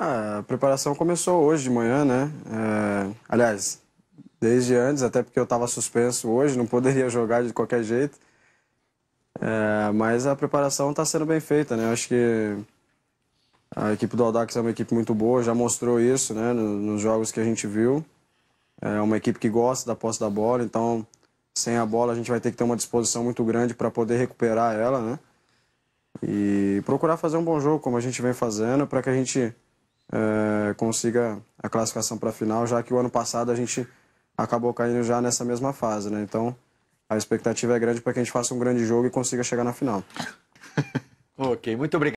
Ah, a preparação começou hoje de manhã, né? É... Aliás, desde antes, até porque eu estava suspenso hoje, não poderia jogar de qualquer jeito. É... Mas a preparação está sendo bem feita, né? Eu acho que a equipe do Aldax é uma equipe muito boa, já mostrou isso, né? Nos jogos que a gente viu. É uma equipe que gosta da posse da bola, então sem a bola a gente vai ter que ter uma disposição muito grande para poder recuperar ela, né? E procurar fazer um bom jogo, como a gente vem fazendo, para que a gente é, consiga a classificação para a final, já que o ano passado a gente acabou caindo já nessa mesma fase, né? Então, a expectativa é grande para que a gente faça um grande jogo e consiga chegar na final. ok, muito obrigado.